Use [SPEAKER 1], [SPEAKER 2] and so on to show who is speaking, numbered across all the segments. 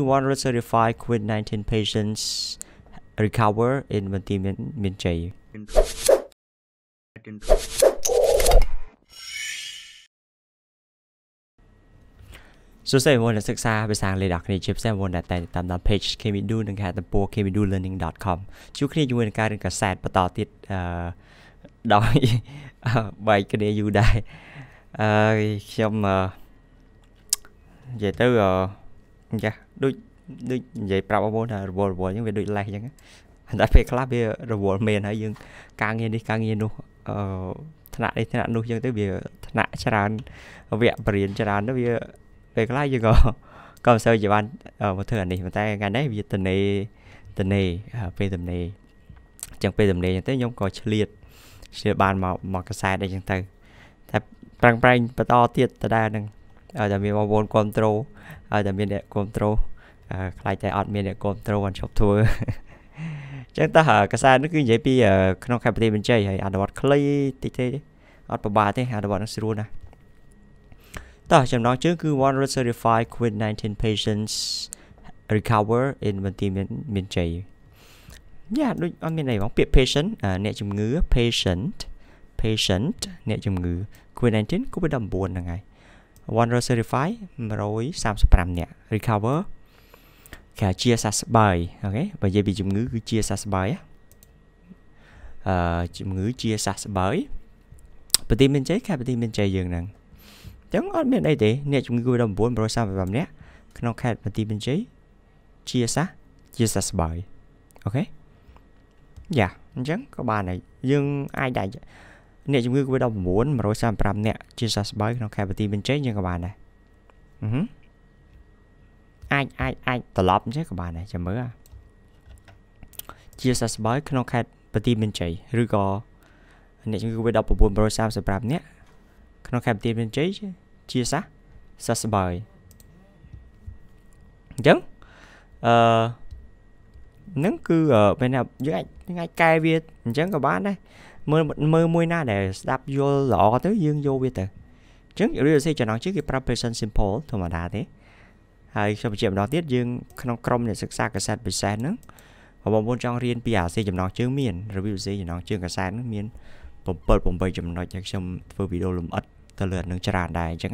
[SPEAKER 1] 235 COVID-19 patients recover in បន្ទាយមានជ័យសួស្តីបងប្អូនអ្នកសិក្សាភាសាអង់គ្លេសអ្នកគ្នាជាពិសេសបងប្អូនដែលតែងតាមដាន page kemidu និងខែទំព័រ kemidulearning.com ជួបគ្នាជាមួយនឹងការរៀនកាសែតបន្តទៀតអឺដោយបែកគ្នាយូរដែរអឺខ្ញុំនិយាយទៅអឺអញ្ចឹងដូចដូចនិយាយប្រាប់បងប្អូនថារវល់រវល់អញ្ចឹងវាដូចលេសអញ្ចឹងតែពេលខ្លះវារវល់មែនហើយយើងការងារនេះការងារនោះអឺថ្នាក់នេះថ្នាក់នោះអញ្ចឹងទៅវាថ្នាក់ច្រើនវគ្គបរិញ្ញាច្រើនទៅវាពេលខ្លះយើងក៏ក៏មិនសូវជាបានមកធ្វើអានេះប៉ុន្តែថ្ងៃនេះវាតនេតនេពេលតនេអញ្ចឹងពេលតនេអញ្ចឹងទៅខ្ញុំក៏ឆ្លៀតឆ្លៀតបានមកមកកសែតអីចឹងទៅតែប្រឹងប្រែងបន្តទៀតដដែលនឹងឲ្យតែមានបងប្អូនគ្រប់ត្រូលឲ្យតែមានអ្នកគ្រប់ត្រូលខ្លាចតែអត់មានអ្នកគ្រប់ត្រូលបានឈប់ធ្វើចឹងតោះកសែតនេះគឺនិយាយពីក្នុងខេត្តប្រទេសបញ្ជ័យហើយអនុវត្តខ្លីតិចទេអត់ពិបាកទេអនុវត្តនឹងស្រួលណាស់តោះចំណងជើងគឺ one red certified covid-19 patients recover in បន្ទាយមានជ័យយ៉ាដូចអត់មានអីបងពាក្យ patient អ្នកជំងឺ patient patient អ្នកជំងឺ covid-19 covid-19 ហ្នឹងហើយ Wonder Certify 135នាក់ recover គេជាសះស្បើយអូខេបើនិយាយពីជំងឺគឺជាសះស្បើយអឺជំងឺជាសះស្បើយប្រទីមានជ័យខេត្តប្រទីមានជ័យយើងហ្នឹងអញ្ចឹងអត់មានអីទេអ្នកជំងឺ COVID-19 135នាក់ក្នុងខេត្តប្រទីមានជ័យជាសះជាសះស្បើយអូខេយ៉ាអញ្ចឹងក៏បានហើយយើងអាចដាក់អ្នកជំងឺ Covid-19 135អ្នកជាសះស្បើយក្នុងខេត្តបន្ទាយមានជ័យយើងក៏បានដែរអឺអាចអាចអាចត្រឡប់ចេះក៏បានដែរចាំមើលជាសះស្បើយក្នុងខេត្តបន្ទាយមានជ័យឬក៏អ្នកជំងឺ Covid-19 135អ្នកក្នុងខេត្តបន្ទាយមានជ័យជាសះសះស្បើយអញ្ចឹងអឺនឹងគឺពេលណាយើងអាចយើងអាចកែវាអញ្ចឹងក៏បានដែរមើលមើលមួយណាដែលស្ដាប់យល់ល្អទៅយើងយកវាទៅអញ្ចឹង real estate ចំណងជើងគេប្រើ present simple ធម្មតាទេហើយខ្ញុំបញ្ជាក់ម្ដងទៀតយើងក្នុងក្រុមអ្នកសិក្សាកសែតពិសេសហ្នឹងបងប្អូនចង់រៀនពីអាសេចំណងជើងមានរវិវសេចំណងជើងកសែតហ្នឹងមាន7 8ចំណុចហើយខ្ញុំធ្វើវីដេអូលំអិតទៅលើនឹងច្រើនដែរអញ្ចឹង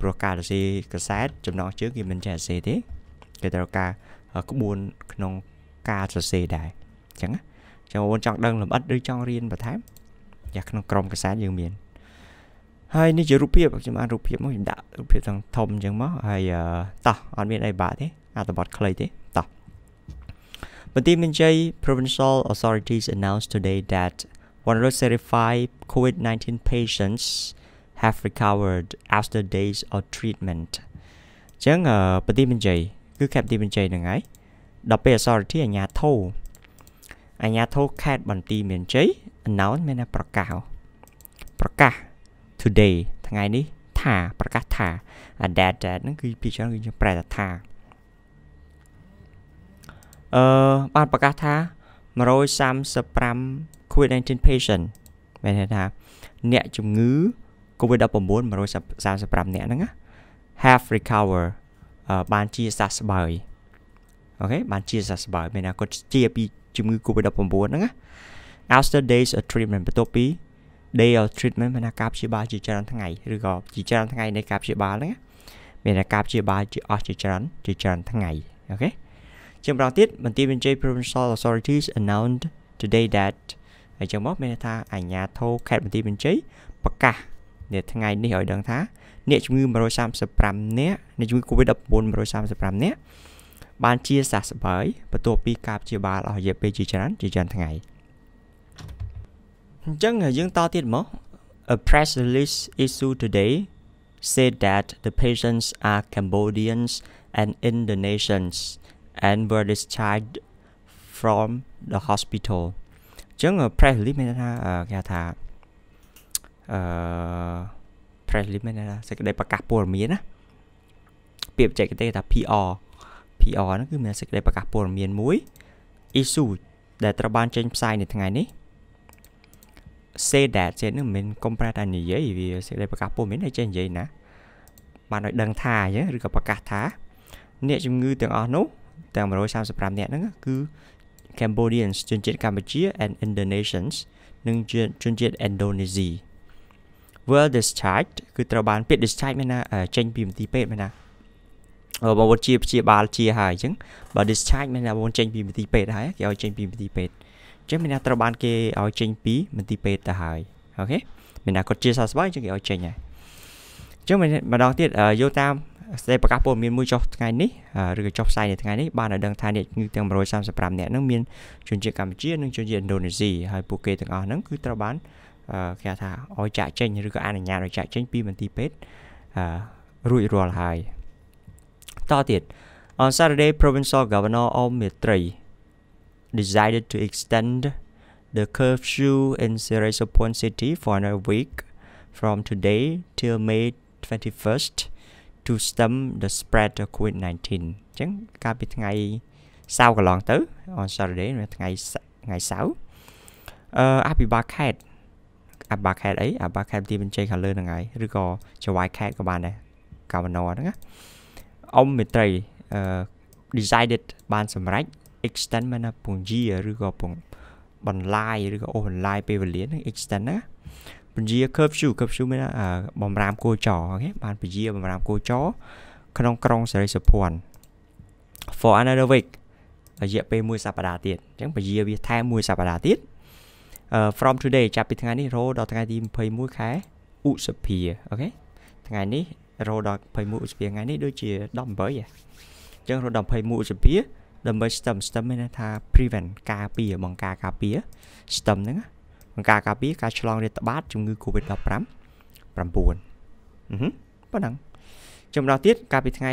[SPEAKER 1] ព្រោះការសេកសែតចំណងជើងគេមិនចេះអាសេទេគេត្រូវការក្បួនក្នុងការសរសេរដែរអញ្ចឹងណាចាំបងប្អូនចង់ដឹងលម្អិតឬចង់រៀនបន្ថែមយ៉ាក្នុងក្រុមកសានយើងមានហើយនេះជារូបភាពខ្ញុំអានរូបភាពមកខ្ញុំដាក់រូបភាពទាំងធំអញ្ចឹងមកហើយតោះអត់មានអីបាក់ទេអត្ថបទខ្លីទេតោះបន្ទាយមានជ័យ Provincial authorities announced today that 135 COVID-19 patients have recovered after days of treatment អញ្ចឹងបន្ទាយមានជ័យគឺខេត្តបន្ទាយមានជ័យហ្នឹងហើយដល់ពេល authority អាជ្ញាធរអាជ្ញាធរខេត្តបន្ទាយមានជ័យ announce មានប្រកាសប្រកាស today ថ្ងៃនេះថាប្រកាសថា that that ហ្នឹងគឺពីច្រើនគឺយើងប្រែថាអឺបានប្រកាសថា135 COVID-19 patient មានន័យថាអ្នកជំងឺ COVID-19 135អ្នកហ្នឹង have recover បានជាសះស្បើយអូខេបានជាសះស្បើយមានន័យថាគាត់ជាពីជំងឺ COVID-19 ហ្នឹងណា after days of treatment បន្ទាប់ពី day of treatment មានការព្យាបាលជាច្រើនថ្ងៃឬក៏ជាច្រើនថ្ងៃនៃការព្យាបាលហ្នឹងមានការព្យាបាលជាអស់ជាច្រើនជាច្រើនថ្ងៃអូខេជាបន្តទៀតមន្ទីរវិជ័យ Provincial Authorities announced today that ហើយចឹងមកមានថាអាជ្ញាធរខេត្តបន្ទាយមានជ័យប្រកាសនៅថ្ងៃនេះឲ្យដឹងថាអ្នកជំងឺ135នាក់អ្នកជំងឺ Covid-19 135នាក់បានជាសះស្បើយបន្ទាប់ពីការព្យាបាលអស់រយៈពេលជាច្រើនជាច្រើនថ្ងៃអញ្ចឹងយើងតទៀតមក A press release issued today said that the patients are Cambodians and Indonesians and were discharged from the hospital អញ្ចឹង press release មានថាគេថាអឺ press release មានថាសេចក្តីប្រកាសព័ត៌មានណាពាក្យបច្ចេកទេសថា PR PR ហ្នឹងគឺមានសេចក្តីប្រកាសព័ត៌មានមួយ issue ដែលត្រូវបានចេញផ្សាយនៅថ្ងៃនេះ say that ចេះនឹងមិនកុំប្រែតែនិយាយវាសេចក្តីប្រកាសព័ត៌មានឲ្យចេះនិយាយណាបានឲ្យដឹងថាអញ្ចឹងឬក៏ប្រកាសថាអ្នកជំងឺទាំងអស់នោះទាំង135អ្នកហ្នឹងគឺ Cambodians ជនជាតិកម្ពុជា and Indonesians និងជនជាតិ Indonesia well discharged គឺត្រូវបានពាក្យ discharge មានណាចេញពីមន្ទីរពេទ្យមានណាបងប្អូនជាព្យាបាលជាហើយអញ្ចឹងបើ discharge មានថាបងប្អូនចេញពីមន្ទីរពេទ្យហើយគេឲ្យចេញពីមន្ទីរពេទ្យអញ្ចឹងមានថាត្រូវបាន គេឲ្យចេញពីមន្ទីរពេទ្យទៅហើយអូខេមានថាគាត់ជាសះស្បើយអញ្ចឹងគេឲ្យចេញហើយអញ្ចឹងម្ដងទៀតយកតាមស្ដីប្រកាសព័ត៌មានមួយចុះថ្ងៃនេះឬក៏ចុះផ្សាយនៅថ្ងៃនេះបានឲ្យដឹងថាអ្នកជំងឺទាំង135នាក់ហ្នឹងមានជនជាតិកម្ពុជានិងជនជាតិឥណ្ឌូនេស៊ីហើយពួកគេទាំងអស់ហ្នឹងគឺត្រូវបានគេថាឲ្យចាក់ចេញឬក៏អនុញ្ញាតឲ្យចាក់ចេញពីមន្ទីរពេទ្យរួចរាល់ហើយ to thiệt. On Saturday, Provincial Governor Om Mitri decided to extend the curfew in Point City for another week from today till May 21st to stem the spread of COVID-19. Chẳng ca bị ngày sau cái lon tới on Saturday ngày ngày 6. Uh, ờ, Abby Barkhead អាបាខេតអីអាបាខេតទីបញ្ចេញខាងលើហ្នឹងហើយឬក៏ចវាយខេតក៏បានដែរកាវណោហ្នឹងណា Ommetry decided បានសម្រេច extend មកណាពងជាឬក៏ពងបន្លាយឬក៏អូសបន្លាយពេលវេលានឹង extend ណាពជា curfew curfew មានបំរាមគោចរអូខេបានពជាបំរាមគោចរក្នុងក្រុងសេរីសុភ័ណ្ឌ for another week រយៈពេលមួយសប្តាហ៍ទៀតអញ្ចឹងពជាវាថែមមួយសប្តាហ៍ទៀត from today ចាប់ពីថ្ងៃនេះរហូតដល់ថ្ងៃទី21ខែឧសភាអូខេថ្ងៃនេះរហូតដល់21ឧសភាថ្ងៃនេះដូចជា18ហ៎អញ្ចឹងរហូតដល់21ឧសភាដើម្បី stem stem មានថា prevent ការពារបង្ការការពារ stem ហ្នឹងបង្ការការពារការឆ្លងរាតត្បាតជំងឺ Covid-15 9ហឺប៉ុណ្ណឹងចំណោះទៀតកាលពីថ្ងៃ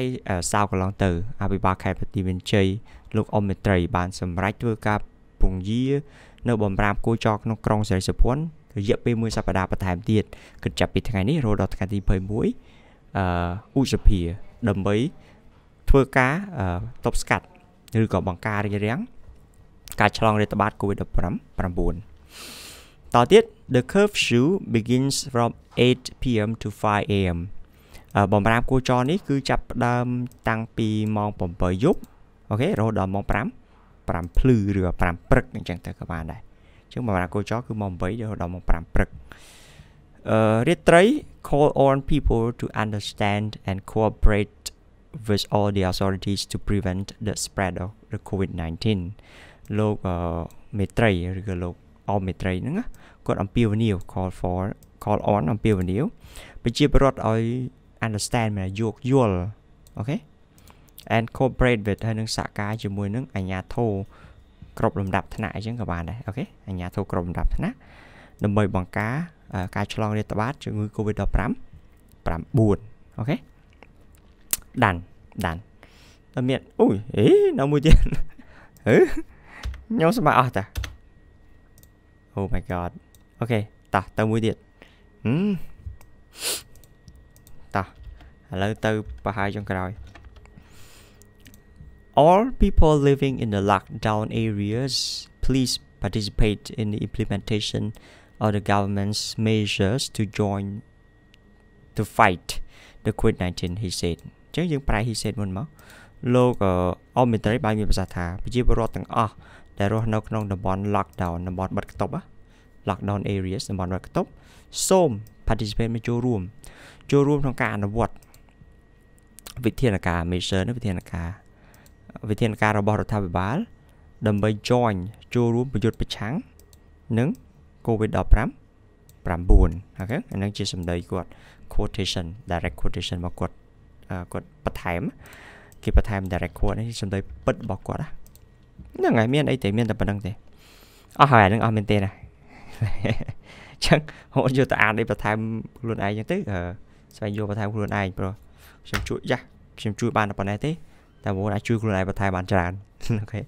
[SPEAKER 1] សៅរ៍កន្លងទៅអភិបាលខេត្តបន្ទាយមានជ័យលោកអមមេត្រី បានសម្រេចធ្វើការពង្រានៅបំរាមគូចរក្នុងក្រុងសិរីសុភ័ណ្ឌរយៈពេលមួយសប្តាហ៍បន្ថែមទៀតគិតចាប់ពីថ្ងៃនេះរហូតដល់ថ្ងៃទី21ឧសភាដើម្បីធ្វើការទប់ស្កាត់ឬក៏បង្ការរារាំងការឆ្លង រាតត្បាត COVID-19 តទៀត the curfew begins from 8 pm to 5 am បំរាមគូចរនេះ គឺចាប់ផ្ដើមតាំងពីម៉ោង7យប់អូខេរហូតដល់ម៉ោង5 5ភ្លឺឬ5ព្រឹកអញ្ចឹងទៅក៏បានដែរអញ្ចឹងបំរាមគូចរគឺម៉ោង8រហូតដល់ម៉ោង5ព្រឹករាត្រី call on people to understand and cooperate with all the authorities to prevent the spread of the COVID-19 លោកមេត្រីឬក៏លោកអមមេត្រីហ្នឹងគាត់អំពាវនាវ call for call on អំពាវនាវប្រជាពលរដ្ឋឲ្យ understand មានយោគយល់អូខេ and cooperate with ហើយនឹងសហការជាមួយនឹងអាជ្ញាធរគ្រប់លំដាប់ថ្នាក់អញ្ចឹងក៏បានដែរអូខេអាជ្ញាធរគ្រប់លំដាប់ថ្នាក់ដើម្បីបង្ការការឆ្លងរាតត្បាតជំងឺ Covid-15 9អូខេដានដានតែមានអូយអេនៅមួយទៀតហឺខ្ញុំស្មាអស់តាអូ my god អូខេតោះទៅមួយទៀតហឹមតោះឥឡូវទៅប្រហែលចុងក្រោយ All people living in the lockdown areas please participate in the implementation of the government's measures to join to fight the COVID-19 he said អញ្ចឹងយើង ប្រែ he said មុនមកលោកអមមេត្រីបានមានប្រសាសន៍ថាប្រជាពលរដ្ឋទាំងអស់ដែលរស់នៅក្នុងតំបន់ lockdown តំបន់បិទគប់ lockdown areas តំបន់បិទគប់ សូម participate មកចូលរួម ចូលរួមក្នុងការអនុវត្តវិធានការ measure នេះវិធានការវិធានការរបស់រដ្ឋាភិបាល ដើម្បី join ចូលរួមប្រយុទ្ធប្រឆាំងនឹង COVID-19 9អូខេអានឹងជាសម្ដីគាត់ quotation direct quotation របស់គាត់គាត់បន្ថែមគេបន្ថែម direct quote នេះសម្ដីពិតរបស់គាត់ហ្នឹងហើយមានអីទេមានតែប៉ុណ្្នឹងទេអស់ហើយអានឹងអស់មែនទេណាចឹងហូតយកទៅអាននេះបន្ថែមខ្លួនឯងចឹងទៅស្វែងយល់បន្ថែមខ្លួនឯងព្រោះខ្ញុំជួយយ៉ាស់ខ្ញុំជួយបានតែប៉ុណ្ណេះទេតែបងអាចជួយខ្លួនឯងបន្ថែមបានច្រើនអូខេ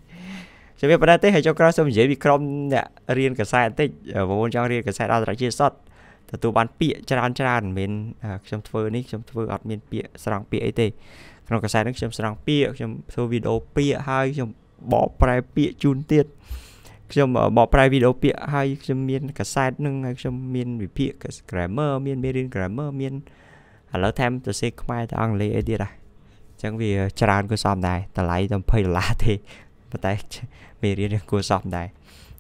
[SPEAKER 1] ជំរាបប៉ុណ្ណេះទេហើយចុងក្រោយសូមនិយាយពីក្រុមអ្នករៀនកសែតបន្តិចបងប្អូនចង់រៀនកសែតអន្តរជាតិសតទទួលបានពាក្យច្រើនច្រើនមិនមែនខ្ញុំធ្វើនេះខ្ញុំធ្វើអត់មាន ពាក្យស្រង់ពាក្យអីទេក្នុងកសែតនេះខ្ញុំស្រង់ពាក្យខ្ញុំធ្វើវីដេអូពាក្យហើយខ្ញុំបកប្រែពាក្យជូនទៀតខ្ញុំបកប្រែវីដេអូពាក្យហើយខ្ញុំមានកសែតនឹងហើយខ្ញុំមានវិភាគ grammar មានមេរៀន grammar មានឥឡូវថែមទៅសេខ្មែរទៅអង់គ្លេសអីទៀតដែរអញ្ចឹងវាច្រើនក៏សមដែរតម្លៃតែ20ដុល្លារទេប៉ុន្តែមេរៀនយើងគួរសោះដែរ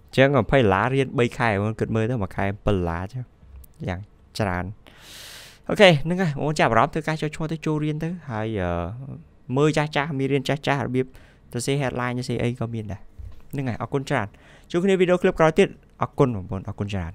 [SPEAKER 1] អញ្ចឹង20ដុល្លាររៀន3ខែមិនគិតមើលទៅមួយខែ7ដុល្លារចឹងយ៉ាងច្រើនអូខេហ្នឹងហើយបងចាប់អារម្មណ៍ធ្វើការចូលឈ្មោះទៅចូលរៀនទៅហើយមើលចាស់ចាស់មានរៀនចាស់ចាស់របៀបទៅសេ headline ទៅសេអីក៏មានដែរហ្នឹងហើយអរគុណច្រើនជួបគ្នាវីដេអូឃ្លីបក្រោយទៀតអរគុណបងប្អូនអរគុណច្រើន